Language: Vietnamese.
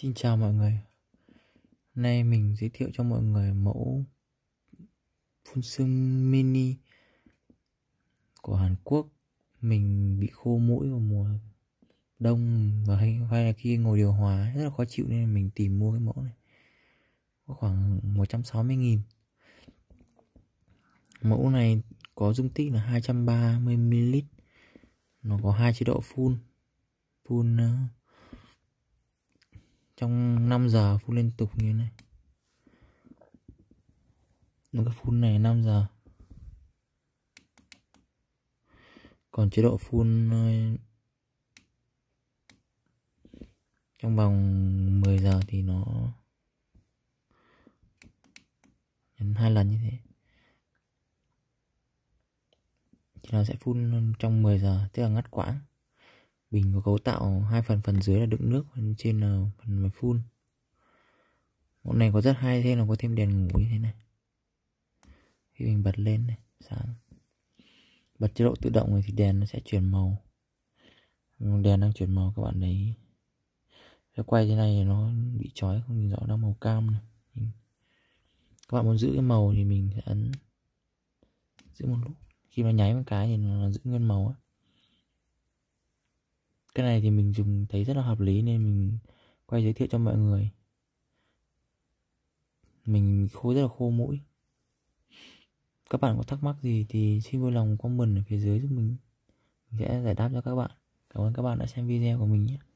Xin chào mọi người Nay mình giới thiệu cho mọi người mẫu phun sương mini của Hàn Quốc Mình bị khô mũi vào mùa đông và hay, hay là khi ngồi điều hòa rất là khó chịu nên mình tìm mua cái mẫu này có khoảng 160 nghìn. Mẫu này có dung tích là 230ml Nó có hai chế độ full Full trong 5 giờ phun liên tục như thế này một cái phun này 5 giờ còn chế độ phun ờ, trong vòng 10 giờ thì nó nhấn hai lần như thế thì nó sẽ phun trong 10 giờ tức là ngắt quãng bình có cấu tạo hai phần phần dưới là đựng nước phần trên là phần máy phun Món này có rất hay thế là có thêm đèn ngủ như thế này khi mình bật lên này sáng bật chế độ tự động này thì đèn nó sẽ chuyển màu đèn đang chuyển màu các bạn đấy Cái quay thế này nó bị chói không nhìn rõ nó màu cam này các bạn muốn giữ cái màu thì mình sẽ ấn giữ một lúc khi mà nháy một cái thì nó giữ nguyên màu á cái này thì mình dùng thấy rất là hợp lý nên mình quay giới thiệu cho mọi người mình khô rất là khô mũi các bạn có thắc mắc gì thì xin vui lòng comment ở phía dưới giúp mình mình sẽ giải đáp cho các bạn cảm ơn các bạn đã xem video của mình nhé